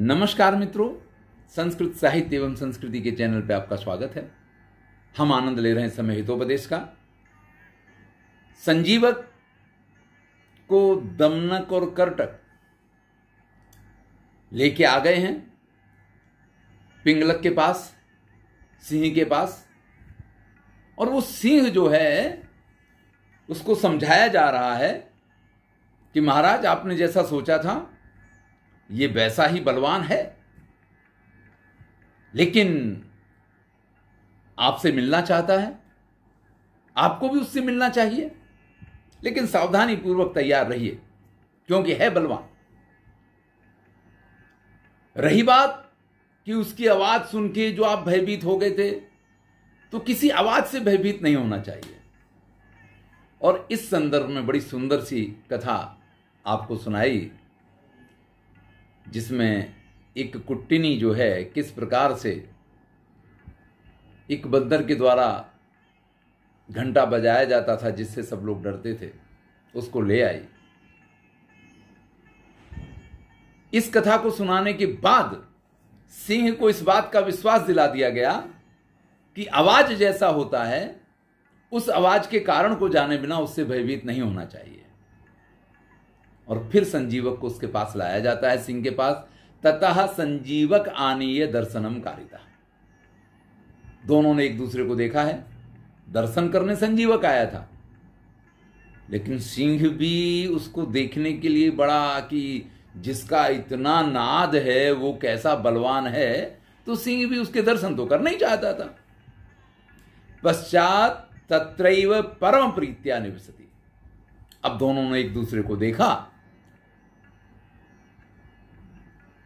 नमस्कार मित्रों संस्कृत साहित्य एवं संस्कृति के चैनल पर आपका स्वागत है हम आनंद ले रहे हैं समय हितोपदेश का संजीवक को दमनक और कर्टक लेके आ गए हैं पिंगलक के पास सिंह के पास और वो सिंह जो है उसको समझाया जा रहा है कि महाराज आपने जैसा सोचा था ये वैसा ही बलवान है लेकिन आपसे मिलना चाहता है आपको भी उससे मिलना चाहिए लेकिन सावधानी पूर्वक तैयार रहिए क्योंकि है बलवान रही बात कि उसकी आवाज सुन के जो आप भयभीत हो गए थे तो किसी आवाज से भयभीत नहीं होना चाहिए और इस संदर्भ में बड़ी सुंदर सी कथा आपको सुनाई जिसमें एक कुट्टिनी जो है किस प्रकार से एक बंदर के द्वारा घंटा बजाया जाता था जिससे सब लोग डरते थे उसको ले आई इस कथा को सुनाने के बाद सिंह को इस बात का विश्वास दिला दिया गया कि आवाज जैसा होता है उस आवाज के कारण को जाने बिना उससे भयभीत नहीं होना चाहिए और फिर संजीवक को उसके पास लाया जाता है सिंह के पास ततः संजीवक आनीय दर्शनम कारिता दोनों ने एक दूसरे को देखा है दर्शन करने संजीवक आया था लेकिन सिंह भी उसको देखने के लिए बड़ा कि जिसका इतना नाद है वो कैसा बलवान है तो सिंह भी उसके दर्शन तो करना ही चाहता था पश्चात तत्र परम प्रीत्या निवसती अब दोनों ने एक दूसरे को देखा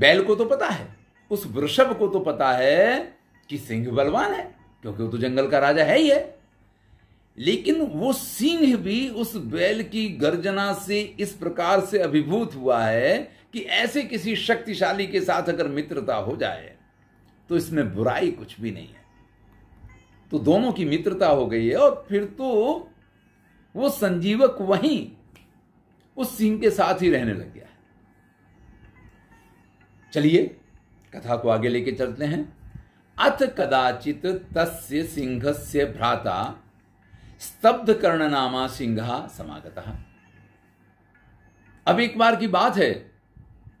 बैल को तो पता है उस वृषभ को तो पता है कि सिंह बलवान है क्योंकि वो तो जंगल का राजा है ही है लेकिन वो सिंह भी उस बैल की गर्जना से इस प्रकार से अभिभूत हुआ है कि ऐसे किसी शक्तिशाली के साथ अगर मित्रता हो जाए तो इसमें बुराई कुछ भी नहीं है तो दोनों की मित्रता हो गई है और फिर तो वो संजीवक वहीं उस सिंह के साथ ही रहने लग गया है चलिए कथा को आगे लेके चलते हैं अथ कदाचित तस्य सिंहस्य भ्राता स्तब्ध नामा सिंहा समागत अब एक बार की बात है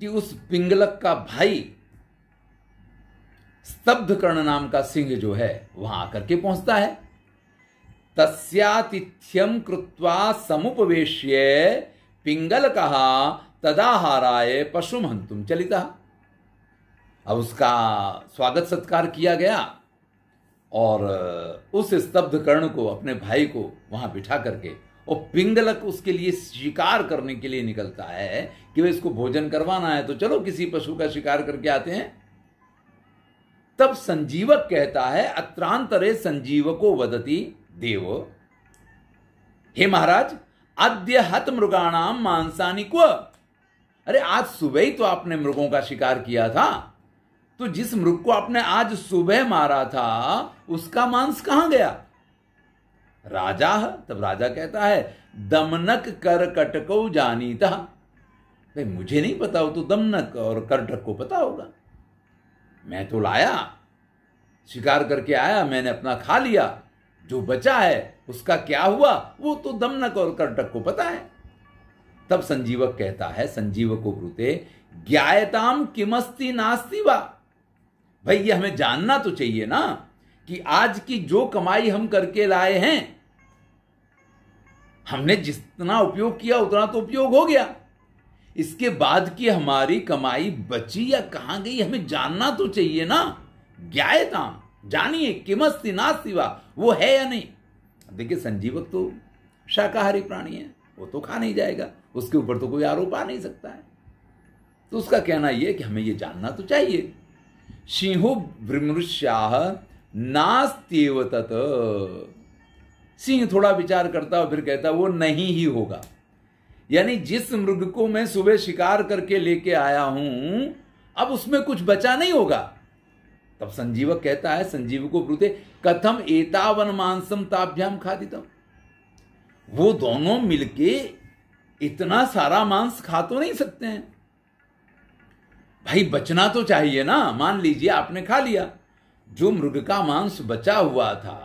कि उस पिंगलक का भाई स्तब्ध कर्ण नाम का सिंह जो है वहां आकर के पहुंचता है तस्यातिथ्यम कृत्वा समुपवेश्य पिंगल कहा तदाहाराय पशु हंतुम चलिता अब उसका स्वागत सत्कार किया गया और उस स्तब्ध कर्ण को अपने भाई को वहां बिठा करके और पिंगलक उसके लिए शिकार करने के लिए निकलता है कि वह इसको भोजन करवाना है तो चलो किसी पशु का शिकार करके आते हैं तब संजीवक कहता है अत्रांतरे संजीवको वदती देव हे महाराज अद्य हत मृगाणाम क्व अरे आज सुबह ही तो आपने मृगों का शिकार किया था तो जिस मृग को आपने आज सुबह मारा था उसका मांस कहां गया राजा है तब राजा कहता है दमनक कर कटको जानी था भाई मुझे नहीं पता हो तो दमनक और कर्टक को पता होगा मैं तो लाया शिकार करके आया मैंने अपना खा लिया जो बचा है उसका क्या हुआ वो तो दमनक और कर्टक को पता है तब संजीवक कहता है संजीवको ब्रुते ज्ञायताम किमस्ती नास्ती वा भाई ये हमें जानना तो चाहिए ना कि आज की जो कमाई हम करके लाए हैं हमने जितना उपयोग किया उतना तो उपयोग हो गया इसके बाद की हमारी कमाई बची या कहां गई हमें जानना तो चाहिए ना ज्ञायताम जानिए किमस्ती ना सिवा वो है या नहीं देखिए संजीवक तो शाकाहारी प्राणी है वो तो खा नहीं जाएगा उसके ऊपर तो कोई आरोप आ नहीं सकता है तो उसका कहना यह कि हमें ये जानना तो चाहिए सिंहो भ्रमृश्याह नास्तव तत् सिंह थोड़ा विचार करता और फिर कहता वो नहीं ही होगा यानी जिस मृग को मैं सुबह शिकार करके लेके आया हूं अब उसमें कुछ बचा नहीं होगा तब संजीवक कहता है संजीव को ब्रुते कथम एतावन मांसम ताभ्याम खादितम वो दोनों मिलके इतना सारा मांस खा तो नहीं सकते हैं भाई बचना तो चाहिए ना मान लीजिए आपने खा लिया जो मृग का मांस बचा हुआ था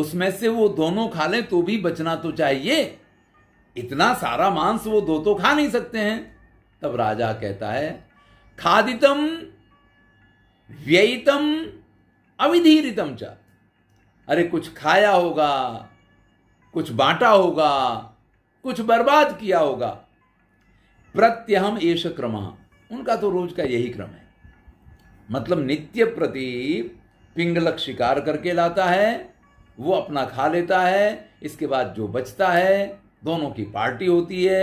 उसमें से वो दोनों खा लें तो भी बचना तो चाहिए इतना सारा मांस वो दो तो खा नहीं सकते हैं तब राजा कहता है खादितम व्ययितम अविधीरितम चा अरे कुछ खाया होगा कुछ बांटा होगा कुछ बर्बाद किया होगा प्रत्यहम एश क्रमा उनका तो रोज का यही क्रम है मतलब नित्य प्रति पिंगलक शिकार करके लाता है वो अपना खा लेता है इसके बाद जो बचता है दोनों की पार्टी होती है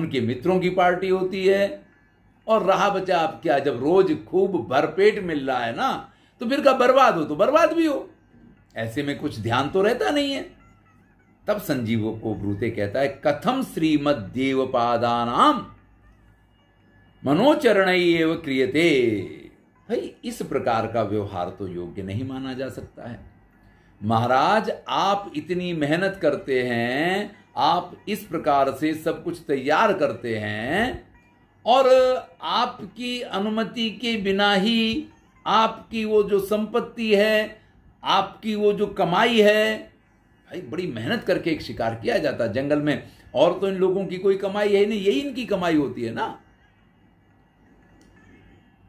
उनके मित्रों की पार्टी होती है और रहा बचा आप क्या जब रोज खूब भरपेट मिल रहा है ना तो फिर का बर्बाद हो तो बर्बाद भी हो ऐसे में कुछ ध्यान तो रहता नहीं है तब संजीव को ब्रूते कहता है कथम श्रीमद नाम मनोचरण एवं क्रियते भाई इस प्रकार का व्यवहार तो योग्य नहीं माना जा सकता है महाराज आप इतनी मेहनत करते हैं आप इस प्रकार से सब कुछ तैयार करते हैं और आपकी अनुमति के बिना ही आपकी वो जो संपत्ति है आपकी वो जो कमाई है भाई बड़ी मेहनत करके एक शिकार किया जाता है जंगल में और तो इन लोगों की कोई कमाई है नहीं यही इनकी कमाई होती है ना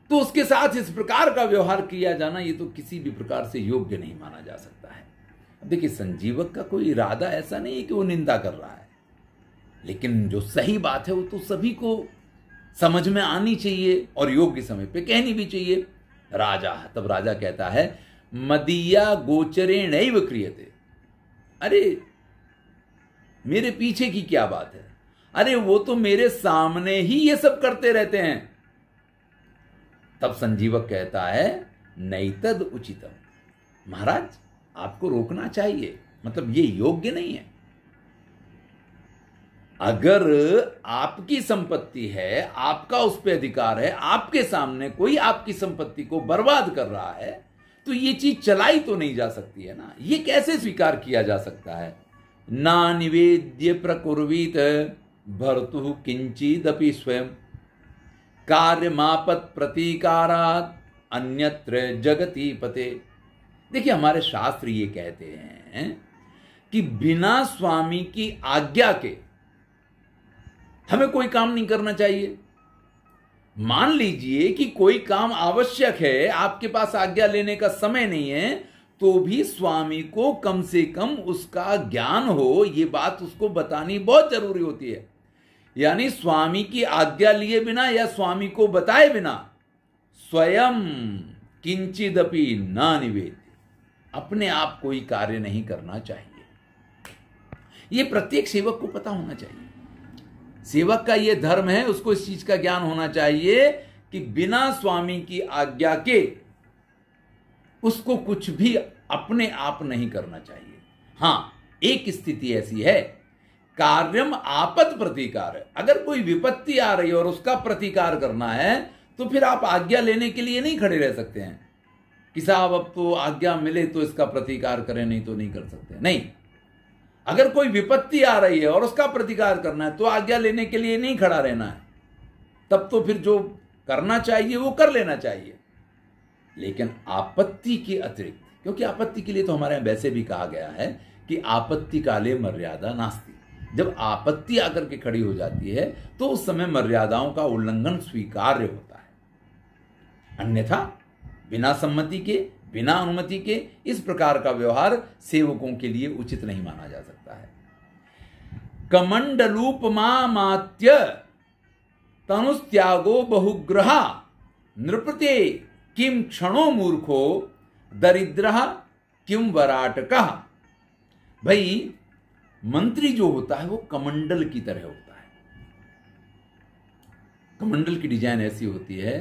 तो उसके साथ इस प्रकार का व्यवहार किया जाना ये तो किसी भी प्रकार से योग्य नहीं माना जा सकता है देखिए संजीवक का कोई इरादा ऐसा नहीं है कि वो निंदा कर रहा है लेकिन जो सही बात है वो तो सभी को समझ में आनी चाहिए और योग्य समय पे कहनी भी चाहिए राजा तब राजा कहता है मदिया गोचरे नैव क्रियते अरे मेरे पीछे की क्या बात है अरे वो तो मेरे सामने ही ये सब करते रहते हैं तब संजीवक कहता है नैतद उचितम महाराज आपको रोकना चाहिए मतलब ये योग्य नहीं है अगर आपकी संपत्ति है आपका उस पर अधिकार है आपके सामने कोई आपकी संपत्ति को बर्बाद कर रहा है तो ये चीज चलाई तो नहीं जा सकती है ना ये कैसे स्वीकार किया जा सकता है ना निवेद्य प्रकुर्वीत भरतु किंचित अपनी स्वयं कार्यमापत प्रतीकारात अन्यत्र जगती पते देखिए हमारे शास्त्र ये कहते हैं कि बिना स्वामी की आज्ञा के हमें कोई काम नहीं करना चाहिए मान लीजिए कि कोई काम आवश्यक है आपके पास आज्ञा लेने का समय नहीं है तो भी स्वामी को कम से कम उसका ज्ञान हो ये बात उसको बतानी बहुत जरूरी होती है यानी स्वामी की आज्ञा लिए बिना या स्वामी को बताए बिना स्वयं किंचिदपि न निवेद अपने आप कोई कार्य नहीं करना चाहिए ये प्रत्येक सेवक को पता होना चाहिए सेवक का यह धर्म है उसको इस चीज का ज्ञान होना चाहिए कि बिना स्वामी की आज्ञा के उसको कुछ भी अपने आप नहीं करना चाहिए हां एक स्थिति ऐसी है कार्यम आपद प्रतिकार है अगर कोई विपत्ति आ रही है और उसका प्रतिकार करना है तो फिर आप आज्ञा लेने के लिए नहीं खड़े रह सकते हैं कि साहब अब तो आज्ञा मिले तो इसका प्रतिकार करें नहीं तो नहीं कर सकते नहीं अगर कोई विपत्ति आ रही है और उसका प्रतिकार करना है तो आज्ञा लेने के लिए नहीं खड़ा रहना है तब तो फिर जो करना चाहिए वो कर लेना चाहिए लेकिन आपत्ति के अतिरिक्त क्योंकि आपत्ति के लिए तो हमारे यहां वैसे भी कहा गया है कि आपत्ति काले मर्यादा नास्ती जब आपत्ति आकर के खड़ी हो जाती है तो उस समय मर्यादाओं का उल्लंघन स्वीकार्य होता है अन्यथा बिना सम्मति के बिना अनुमति के इस प्रकार का व्यवहार सेवकों के लिए उचित नहीं माना जा सकता है कमंडलूपमा मात्य तनुस्त्यागो बहुग्रह नृपते किम क्षणो मूर्खो दरिद्र किम वराटक भाई मंत्री जो होता है वो कमंडल की तरह होता है कमंडल की डिजाइन ऐसी होती है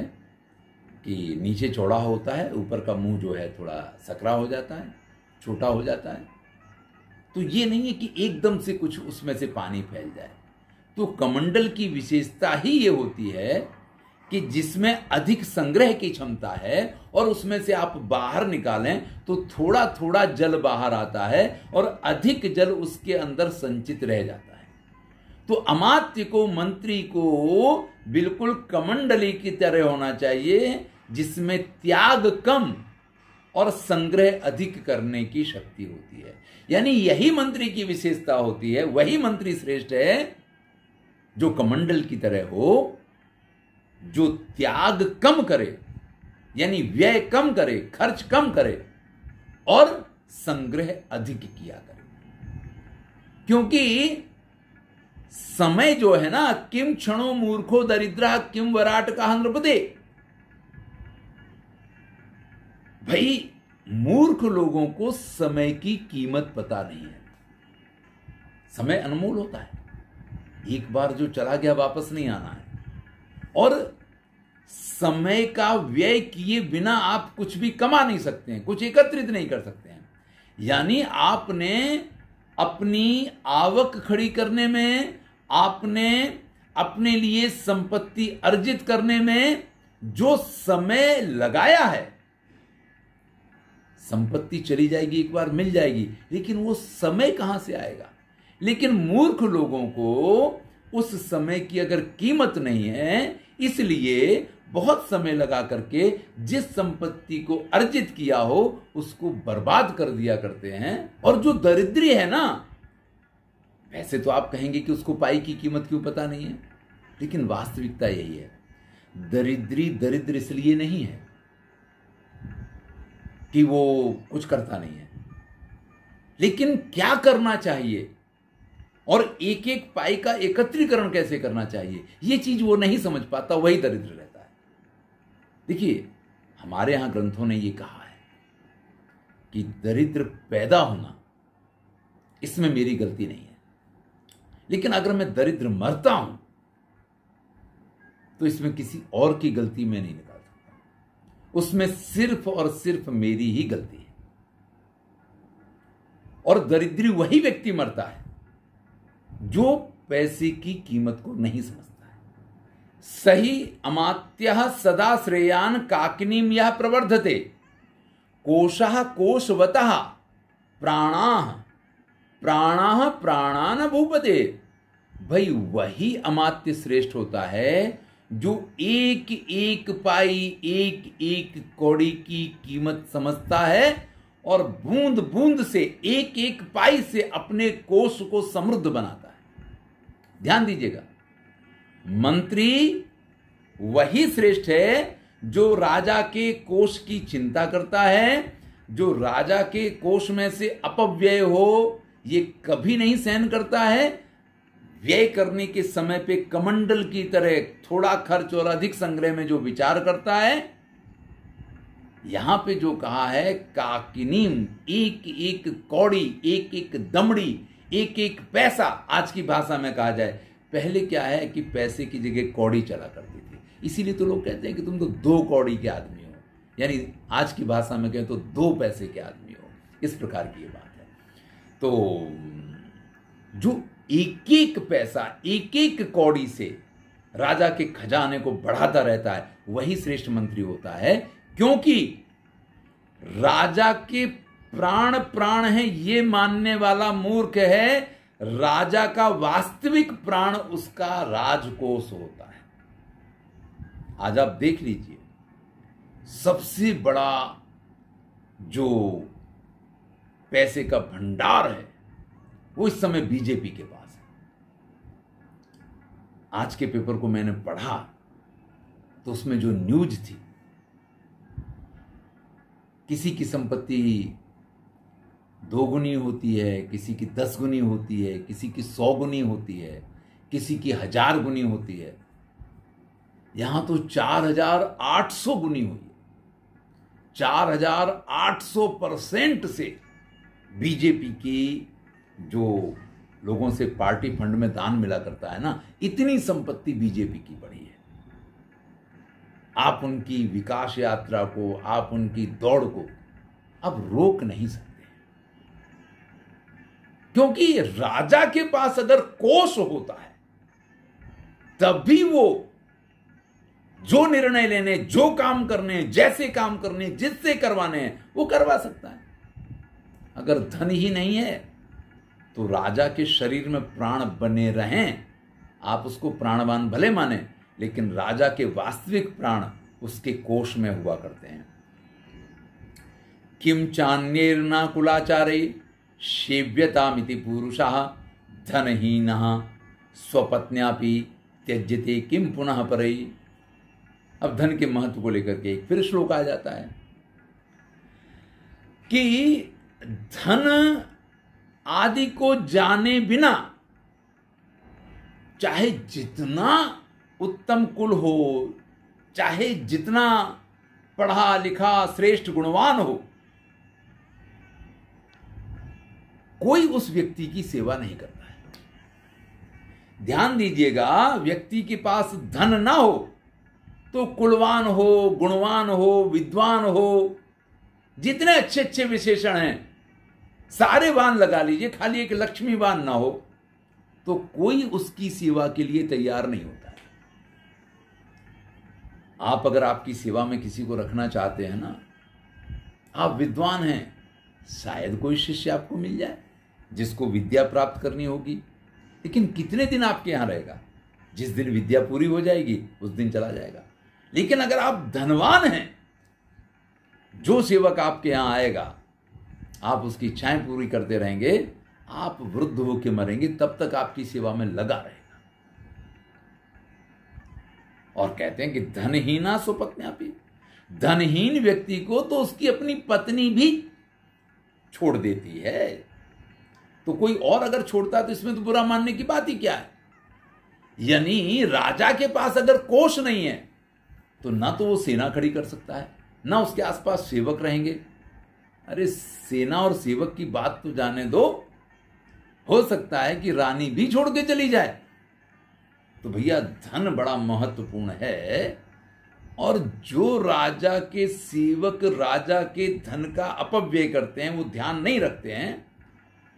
कि नीचे चौड़ा होता है ऊपर का मुंह जो है थोड़ा सकरा हो जाता है छोटा हो जाता है तो ये नहीं है कि एकदम से कुछ उसमें से पानी फैल जाए तो कमंडल की विशेषता ही ये होती है कि जिसमें अधिक संग्रह की क्षमता है और उसमें से आप बाहर निकालें तो थोड़ा थोड़ा जल बाहर आता है और अधिक जल उसके अंदर संचित रह जाता है तो अमात्य को मंत्री को बिल्कुल कमंडली की तरह होना चाहिए जिसमें त्याग कम और संग्रह अधिक करने की शक्ति होती है यानी यही मंत्री की विशेषता होती है वही मंत्री श्रेष्ठ है जो कमंडल की तरह हो जो त्याग कम करे यानी व्यय कम करे खर्च कम करे और संग्रह अधिक किया करे क्योंकि समय जो है ना किम क्षणो मूर्खो दरिद्रा किम वराट का नृपदे भाई मूर्ख लोगों को समय की कीमत पता नहीं है समय अनमोल होता है एक बार जो चला गया वापस नहीं आना है और समय का व्यय किए बिना आप कुछ भी कमा नहीं सकते हैं कुछ एकत्रित नहीं कर सकते हैं यानी आपने अपनी आवक खड़ी करने में आपने अपने लिए संपत्ति अर्जित करने में जो समय लगाया है संपत्ति चली जाएगी एक बार मिल जाएगी लेकिन वो समय कहां से आएगा लेकिन मूर्ख लोगों को उस समय की अगर कीमत नहीं है इसलिए बहुत समय लगा करके जिस संपत्ति को अर्जित किया हो उसको बर्बाद कर दिया करते हैं और जो दरिद्री है ना वैसे तो आप कहेंगे कि उसको पाई की कीमत क्यों पता नहीं है लेकिन वास्तविकता यही है दरिद्री दरिद्र इसलिए नहीं है कि वो कुछ करता नहीं है लेकिन क्या करना चाहिए और एक एक पाई का एकत्रीकरण कैसे करना चाहिए ये चीज वो नहीं समझ पाता वही दरिद्र रहता है देखिए हमारे यहां ग्रंथों ने ये कहा है कि दरिद्र पैदा होना इसमें मेरी गलती नहीं है लेकिन अगर मैं दरिद्र मरता हूं तो इसमें किसी और की गलती मैं नहीं निकाल सकता उसमें सिर्फ और सिर्फ मेरी ही गलती है और दरिद्री वही व्यक्ति मरता है जो पैसे की कीमत को नहीं समझता है सही अमात्य सदा श्रेयान काकिनीम यह प्रवर्धते कोशः कोशवतः प्राणा प्राणा प्राणान भूपते भाई वही अमात्य श्रेष्ठ होता है जो एक एक पाई एक एक कौड़ी की कीमत समझता है और बूंद बूंद से एक एक पाई से अपने कोष को समृद्ध बनाता है ध्यान दीजिएगा मंत्री वही श्रेष्ठ है जो राजा के कोष की चिंता करता है जो राजा के कोष में से अपव्यय हो ये कभी नहीं सहन करता है व्यय करने के समय पे कमंडल की तरह थोड़ा खर्च और अधिक संग्रह में जो विचार करता है यहां पे जो कहा है काकिनीम एक एक कौड़ी एक एक दमड़ी एक एक पैसा आज की भाषा में कहा जाए पहले क्या है कि पैसे की जगह कौड़ी चला करती थी इसीलिए तो लोग कहते हैं कि तुम तो दो कौड़ी के आदमी हो यानी आज की भाषा में कहें तो दो पैसे के आदमी हो इस प्रकार की ये बात है तो जो एक एक पैसा एक एक कौड़ी से राजा के खजाने को बढ़ाता रहता है वही श्रेष्ठ मंत्री होता है क्योंकि राजा के प्राण प्राण है ये मानने वाला मूर्ख है राजा का वास्तविक प्राण उसका राजकोष होता है आज आप देख लीजिए सबसे बड़ा जो पैसे का भंडार है वो इस समय बीजेपी के पास है आज के पेपर को मैंने पढ़ा तो उसमें जो न्यूज थी किसी की संपत्ति दोगुनी होती है किसी की दस गुनी होती है किसी की सौ गुनी होती है किसी की हजार गुनी होती है यहां तो चार हजार आठ सौ गुनी हुई चार हजार आठ सौ परसेंट से बीजेपी की जो लोगों से पार्टी फंड में दान मिला करता है ना इतनी संपत्ति बीजेपी की बड़ी है आप उनकी विकास यात्रा को आप उनकी दौड़ को अब रोक नहीं सकते क्योंकि राजा के पास अगर कोष होता है तब भी वो जो निर्णय लेने जो काम करने जैसे काम करने जिससे करवाने हैं वो करवा सकता है अगर धन ही नहीं है तो राजा के शरीर में प्राण बने रहें आप उसको प्राणवान भले माने लेकिन राजा के वास्तविक प्राण उसके कोष में हुआ करते हैं किम चान्य कुलाचारी सेव्यतामिति धनहीन स्वपत्न भी त्यजते किम पुनः परई अब धन के महत्व को लेकर के एक फिर श्लोक आ जाता है कि धन आदि को जाने बिना चाहे जितना उत्तम कुल हो चाहे जितना पढ़ा लिखा श्रेष्ठ गुणवान हो कोई उस व्यक्ति की सेवा नहीं करता है ध्यान दीजिएगा व्यक्ति के पास धन ना हो तो कुलवान हो गुणवान हो विद्वान हो जितने अच्छे अच्छे विशेषण हैं सारे वान लगा लीजिए खाली एक लक्ष्मी वान ना हो तो कोई उसकी सेवा के लिए तैयार नहीं होता आप अगर आपकी सेवा में किसी को रखना चाहते हैं ना आप विद्वान हैं शायद कोई शिष्य आपको मिल जाए जिसको विद्या प्राप्त करनी होगी लेकिन कितने दिन आपके यहाँ रहेगा जिस दिन विद्या पूरी हो जाएगी उस दिन चला जाएगा लेकिन अगर आप धनवान हैं जो सेवक आपके यहाँ आएगा आप उसकी इच्छाएं पूरी करते रहेंगे आप वृद्ध होकर मरेंगे तब तक आपकी सेवा में लगा रहेगा और कहते हैं कि धनहीना ही धनहीन व्यक्ति को तो उसकी अपनी पत्नी भी छोड़ देती है तो कोई और अगर छोड़ता है तो इसमें तो बुरा मानने की बात ही क्या है यानी राजा के पास अगर कोष नहीं है तो ना तो वो सेना खड़ी कर सकता है ना उसके आसपास सेवक रहेंगे अरे सेना और सेवक की बात तो जाने दो हो सकता है कि रानी भी छोड़ के चली जाए तो भैया धन बड़ा महत्वपूर्ण है और जो राजा के सेवक राजा के धन का अपव्यय करते हैं वो ध्यान नहीं रखते हैं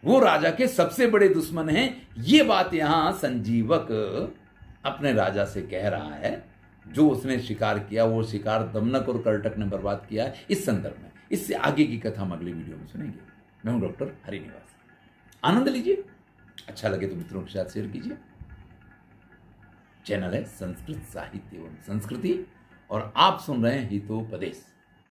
वो राजा के सबसे बड़े दुश्मन हैं ये बात यहां संजीवक अपने राजा से कह रहा है जो उसने शिकार किया वो शिकार दमनक और कर्टक ने बर्बाद किया इस संदर्भ में इससे आगे की कथा हम अगले वीडियो में सुनेंगे मैं हूं डॉक्टर हरिनिवास आनंद लीजिए अच्छा लगे तो मित्रों के साथ शेयर कीजिए चैनल है संस्कृत साहित्य एवं संस्कृति और आप सुन रहे हैं हितोपदेश